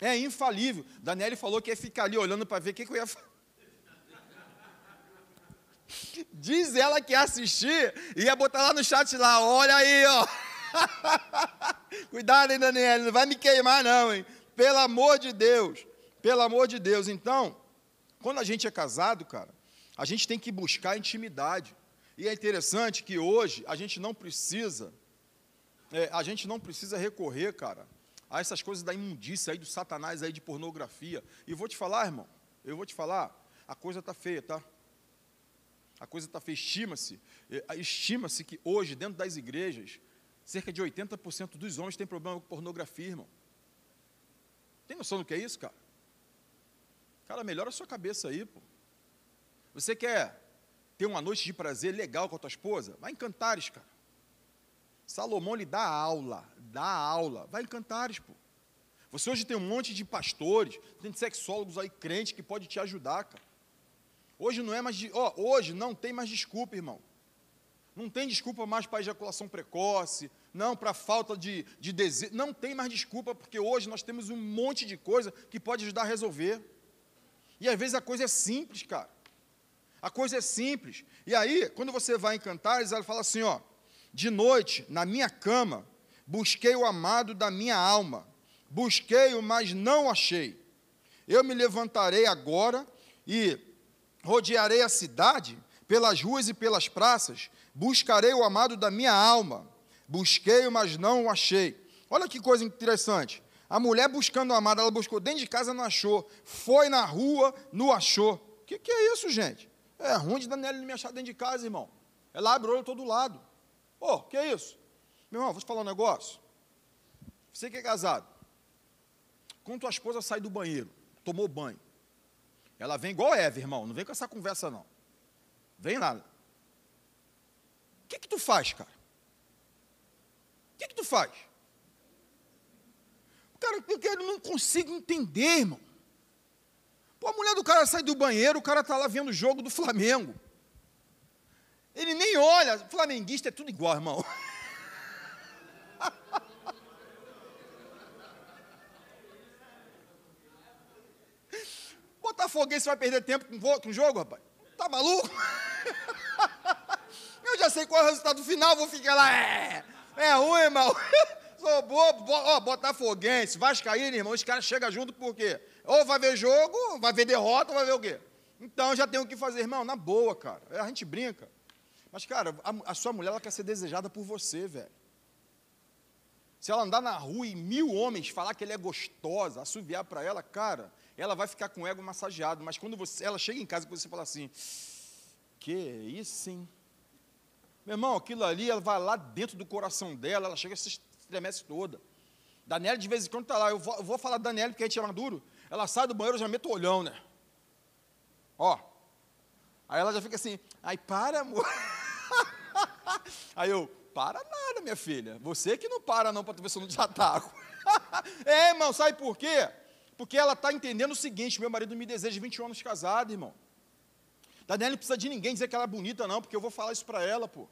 Speaker 1: É infalível. Daniele falou que ia ficar ali olhando para ver o que, que eu ia fazer. <laughs> Diz ela que ia assistir e ia botar lá no chat lá, olha aí, ó. <laughs> Cuidado, hein, Daniele, não vai me queimar não, hein. Pelo amor de Deus. Pelo amor de Deus. Então, quando a gente é casado, cara, a gente tem que buscar intimidade. E é interessante que hoje a gente não precisa, é, a gente não precisa recorrer, cara, a essas coisas da imundícia aí do satanás aí de pornografia. E vou te falar, irmão, eu vou te falar, a coisa tá feia, tá? A coisa está feia. Estima-se, é, estima-se que hoje, dentro das igrejas, cerca de 80% dos homens têm problema com pornografia, irmão. Tem noção do que é isso, cara? Cara, melhora a sua cabeça aí, pô. Você quer ter uma noite de prazer legal com a tua esposa? Vai em Cantares, cara. Salomão lhe dá aula, dá aula. Vai em Cantares, pô. Você hoje tem um monte de pastores, tem sexólogos aí crentes que pode te ajudar, cara. Hoje não é mais, de, oh, hoje não tem mais desculpa, irmão. Não tem desculpa mais para ejaculação precoce, não para falta de, de desejo. Não tem mais desculpa, porque hoje nós temos um monte de coisa que pode ajudar a resolver. E às vezes a coisa é simples, cara. A coisa é simples. E aí, quando você vai em Cantares, ela fala assim, ó: "De noite, na minha cama, busquei o amado da minha alma. Busquei-o, mas não achei. Eu me levantarei agora e rodearei a cidade pelas ruas e pelas praças, buscarei o amado da minha alma. Busquei-o, mas não o achei. Olha que coisa interessante. A mulher buscando o amado, ela buscou dentro de casa, não achou. Foi na rua, não achou. O que, que, é isso, gente? É ruim de Daniela não me achar dentro de casa, irmão. Ela abre o olho todo lado. Pô, oh, que é isso? Meu irmão, vou te falar um negócio. Você que é casado, quando tua esposa sai do banheiro, tomou banho, ela vem igual Eva, irmão. Não vem com essa conversa, não. Vem nada. O que, que tu faz, cara? O que, que tu faz? O cara, porque eu não consigo entender, irmão. Pô, a mulher do cara sai do banheiro, o cara tá lá vendo o jogo do Flamengo. Ele nem olha, flamenguista é tudo igual, irmão. <laughs> Botafoguense vai perder tempo com, com o jogo, rapaz? Tá maluco? <laughs> Eu já sei qual é o resultado final, vou ficar lá. É. É ruim, irmão. <laughs> Sou bobo. Ó, Botafoguense, Vascaíno, irmão. Os caras chegam junto por quê? Ou vai ver jogo, vai ver derrota, vai ver o quê? Então já tem o que fazer, irmão. Na boa, cara. É, a gente brinca. Mas, cara, a, a sua mulher ela quer ser desejada por você, velho. Se ela andar na rua e mil homens falar que ela é gostosa, assoviar para ela, cara, ela vai ficar com o ego massageado. Mas quando você, ela chega em casa e você fala assim, que isso, hein? Meu irmão, aquilo ali, ela vai lá dentro do coração dela, ela chega e se estremece toda. Daniela, de vez em quando, está lá. Eu vou, eu vou falar da Daniela, porque a gente é maduro. Ela sai do banheiro, eu já meto o olhão, né? Ó. Aí ela já fica assim, ai, para, amor. <laughs> Aí eu, para nada, minha filha. Você que não para, não, para ver se eu não te ataco. <laughs> é, irmão, sabe por quê? Porque ela está entendendo o seguinte: meu marido me deseja 21 anos casado, irmão. Daniela não precisa de ninguém dizer que ela é bonita, não, porque eu vou falar isso para ela, pô.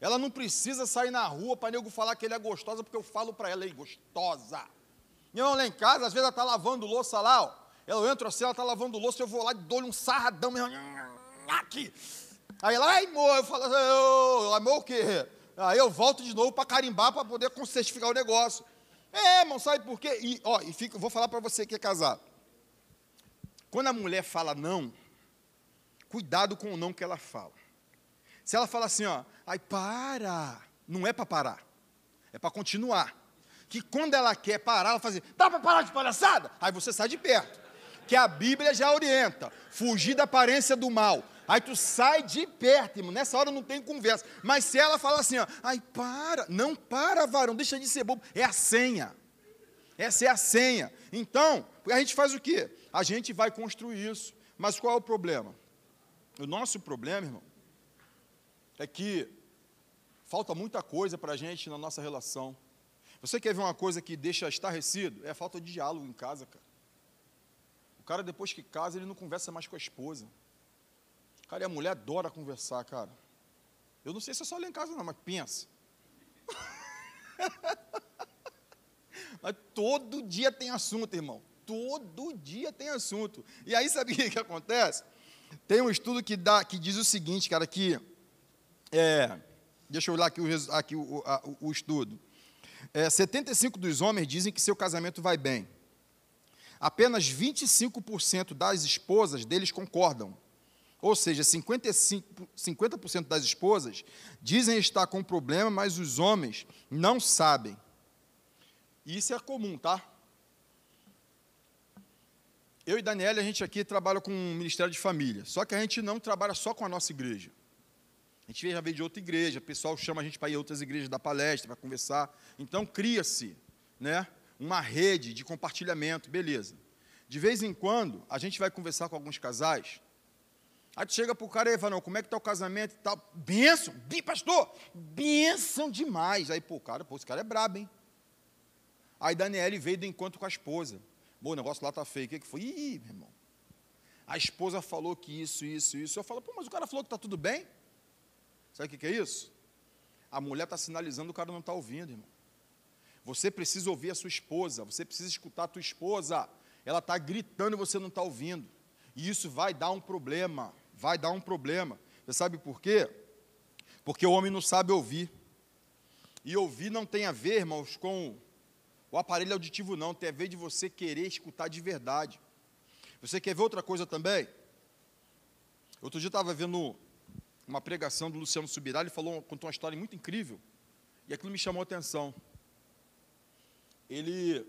Speaker 1: Ela não precisa sair na rua para nego falar que ele é gostosa, porque eu falo para ela, ei, gostosa. Minha irmã lá em casa, às vezes ela está lavando louça lá, ó. Eu entro assim, ela está lavando louça, eu vou lá e dou-lhe um sarradão, meu aqui. Aí ela, ai, amor, eu falo, oh, amor o quê? Aí eu volto de novo para carimbar, para poder certificar o negócio. É, irmão, sabe por quê? E, ó, e fico, vou falar para você que é casado. Quando a mulher fala não, cuidado com o não que ela fala. Se ela fala assim, ó, ai, para, não é para parar, é para continuar. Que quando ela quer parar, ela faz assim, dá para parar de palhaçada? Aí você sai de perto. Que a Bíblia já orienta, fugir da aparência do mal. Aí tu sai de perto, irmão. Nessa hora não tem conversa. Mas se ela fala assim, ó, ai, para, não para, varão, deixa de ser bobo. É a senha. Essa é a senha. Então, a gente faz o quê? A gente vai construir isso. Mas qual é o problema? O nosso problema, irmão, é que falta muita coisa para a gente na nossa relação. Você quer ver uma coisa que deixa estarrecido? É a falta de diálogo em casa, cara. O cara, depois que casa, ele não conversa mais com a esposa. Cara, e a mulher adora conversar, cara. Eu não sei se é só lá em casa, não, mas pensa. <laughs> mas todo dia tem assunto, irmão. Todo dia tem assunto. E aí, sabe o que acontece? Tem um estudo que, dá, que diz o seguinte, cara, que. É, deixa eu olhar aqui o, aqui o, a, o estudo. É, 75% dos homens dizem que seu casamento vai bem. Apenas 25% das esposas deles concordam. Ou seja, 55, 50% das esposas dizem estar com problema, mas os homens não sabem. Isso é comum, tá? eu e Daniela, a gente aqui trabalha com o Ministério de Família, só que a gente não trabalha só com a nossa igreja. A gente já veio de outra igreja, o pessoal chama a gente para ir a outras igrejas dar palestra, para conversar. Então cria-se né, uma rede de compartilhamento, beleza. De vez em quando, a gente vai conversar com alguns casais. Aí tu chega para o cara e fala, não, como é que está o casamento e tal? Benção, bem, pastor, benção demais. Aí, pô, cara, pô, esse cara é brabo, hein? Aí Daniele veio do encontro com a esposa. Bom, o negócio lá está feio. O que, que foi? Ih, meu irmão. A esposa falou que isso, isso, isso. Eu falo, pô, mas o cara falou que está tudo bem. Sabe o que, que é isso? A mulher está sinalizando, o cara não está ouvindo, irmão. Você precisa ouvir a sua esposa, você precisa escutar a tua esposa. Ela está gritando e você não está ouvindo. E isso vai dar um problema. Vai dar um problema. Você sabe por quê? Porque o homem não sabe ouvir. E ouvir não tem a ver, irmãos, com o aparelho auditivo não, tem a ver de você querer escutar de verdade. Você quer ver outra coisa também? Outro dia eu estava vendo uma pregação do Luciano Subirá, ele falou, contou uma história muito incrível, e aquilo me chamou a atenção. Ele,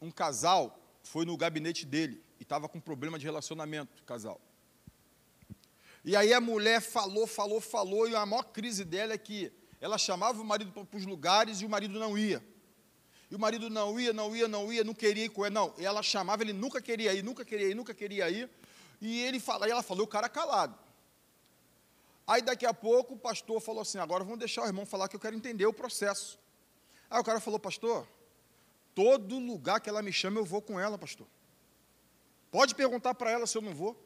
Speaker 1: um casal, foi no gabinete dele e estava com problema de relacionamento, casal. E aí a mulher falou, falou, falou, e a maior crise dela é que ela chamava o marido para os lugares e o marido não ia. E o marido não ia, não ia, não ia, não queria ir com ela. Não, ela chamava, ele nunca queria ir, nunca queria ir, nunca queria ir. E ele fala, e ela falou, o cara calado. Aí daqui a pouco o pastor falou assim: agora vamos deixar o irmão falar que eu quero entender o processo. Aí o cara falou, pastor, todo lugar que ela me chama eu vou com ela, pastor. Pode perguntar para ela se eu não vou.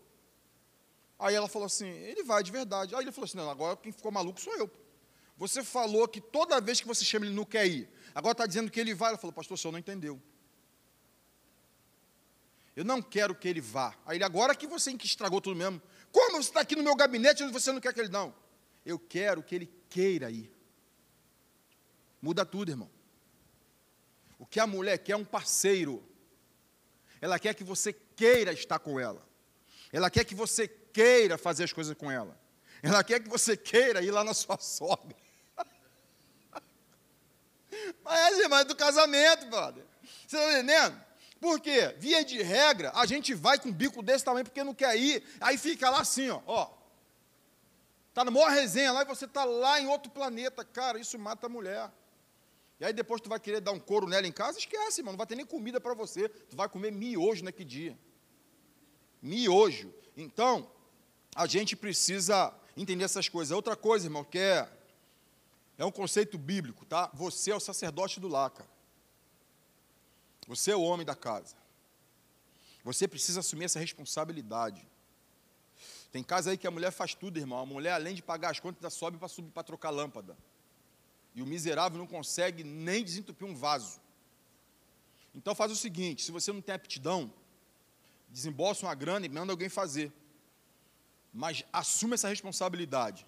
Speaker 1: Aí ela falou assim: ele vai de verdade. Aí ele falou assim: não, agora quem ficou maluco sou eu. Você falou que toda vez que você chama ele não quer ir. Agora está dizendo que ele vai. Ela falou, pastor, o senhor não entendeu. Eu não quero que ele vá. Aí ele, agora que você que estragou tudo mesmo. Como você está aqui no meu gabinete onde você não quer que ele não? Eu quero que ele queira ir. Muda tudo, irmão. O que a mulher quer é um parceiro. Ela quer que você queira estar com ela. Ela quer que você queira fazer as coisas com ela. Ela quer que você queira ir lá na sua <laughs> sogra. Mas é, irmão, é do casamento, brother. Você está entendendo? Por quê? Via de regra, a gente vai com um bico desse tamanho porque não quer ir, aí fica lá assim, ó. ó. Tá na maior resenha lá e você tá lá em outro planeta. Cara, isso mata a mulher. E aí depois tu vai querer dar um couro nela em casa, esquece, mano, não vai ter nem comida para você. Tu vai comer miojo naquele dia. Miojo. Então, a gente precisa entender essas coisas. Outra coisa, irmão, que é é um conceito bíblico, tá? Você é o sacerdote do lar, cara. Você é o homem da casa. Você precisa assumir essa responsabilidade. Tem casa aí que a mulher faz tudo, irmão. A mulher, além de pagar as contas, ainda sobe para subir para trocar lâmpada. E o miserável não consegue nem desentupir um vaso. Então faz o seguinte: se você não tem aptidão, desembolsa uma grana e manda alguém fazer. Mas assume essa responsabilidade.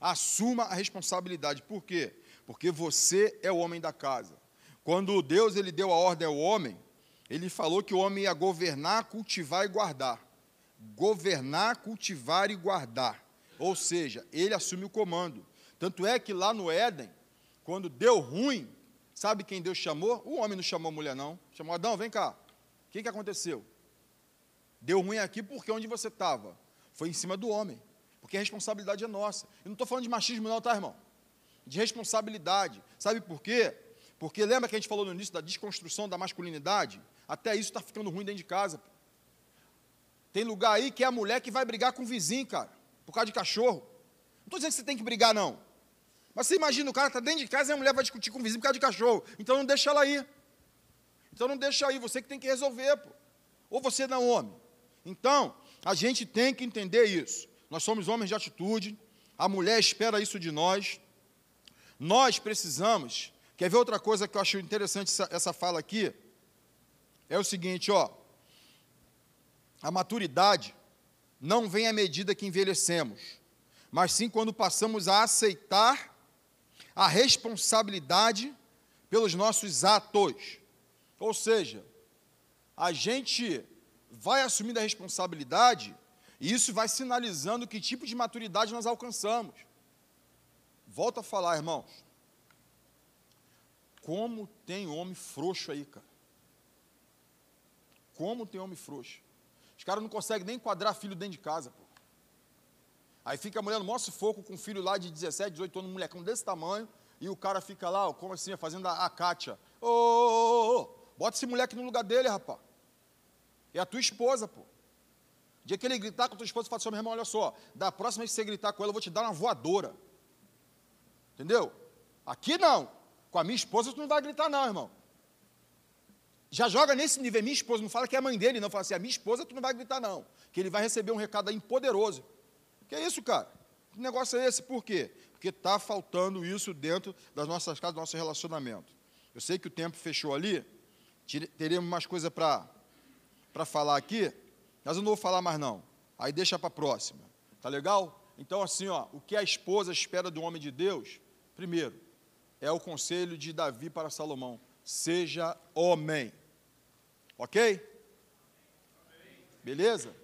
Speaker 1: Assuma a responsabilidade. Por quê? Porque você é o homem da casa. Quando Deus ele deu a ordem ao homem, ele falou que o homem ia governar, cultivar e guardar. Governar, cultivar e guardar. Ou seja, ele assume o comando. Tanto é que lá no Éden, quando deu ruim, sabe quem Deus chamou? O homem não chamou a mulher, não. Chamou Adão, vem cá. O que, que aconteceu? Deu ruim aqui porque onde você estava? Foi em cima do homem porque a responsabilidade é nossa. Eu não estou falando de machismo, não, tá, irmão? De responsabilidade. Sabe por quê? Porque lembra que a gente falou no início da desconstrução da masculinidade? Até isso está ficando ruim dentro de casa. Tem lugar aí que é a mulher que vai brigar com o vizinho, cara, por causa de cachorro. Não estou dizendo que você tem que brigar, não. Mas você imagina, o cara está dentro de casa e a mulher vai discutir com o vizinho por causa de cachorro. Então não deixa ela aí. Então não deixa aí, você que tem que resolver, pô. Ou você não é homem. Então, a gente tem que entender isso nós somos homens de atitude, a mulher espera isso de nós. Nós precisamos. Quer ver outra coisa que eu acho interessante essa, essa fala aqui? É o seguinte, ó. A maturidade não vem à medida que envelhecemos, mas sim quando passamos a aceitar a responsabilidade pelos nossos atos. Ou seja, a gente vai assumindo a responsabilidade e isso vai sinalizando que tipo de maturidade nós alcançamos. Volto a falar, irmãos. Como tem homem frouxo aí, cara. Como tem homem frouxo. Os caras não conseguem nem enquadrar filho dentro de casa, pô. Aí fica a mulher no maior sufoco com um filho lá de 17, 18 anos, um molecão desse tamanho, e o cara fica lá, ó, como assim, fazendo a, a Kátia. Ô, ô, ô, ô, bota esse moleque no lugar dele, rapaz. É a tua esposa, pô dia que ele gritar com a tua esposa, e falar assim, meu irmão, olha só, da próxima vez que você gritar com ela, eu vou te dar uma voadora. Entendeu? Aqui não. Com a minha esposa, tu não vai gritar não, irmão. Já joga nesse nível, minha esposa, não fala que é a mãe dele, não. Fala assim, a minha esposa, tu não vai gritar não. Que ele vai receber um recado aí poderoso. Que é isso, cara? Que negócio é esse? Por quê? Porque está faltando isso dentro das nossas casas, do nosso relacionamento. Eu sei que o tempo fechou ali, teremos mais coisa para falar aqui, mas eu não vou falar mais não. Aí deixa para a próxima. Tá legal? Então assim, ó, o que a esposa espera do homem de Deus? Primeiro, é o conselho de Davi para Salomão: seja homem. OK? Beleza?